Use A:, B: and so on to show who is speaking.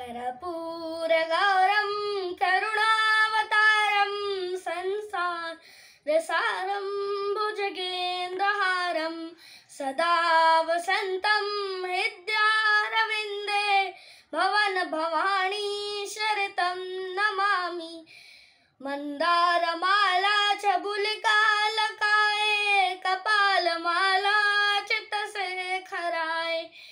A: कर्पूरगौरं संसार
B: संसारसारं भुजगेन्द्रहारम सदा वसन्तं हृद्यारविन्दे भवनभवाणी शरतं नमामि मन्दारमाला च बुलिकालकाये कपालमाला च तसे खराय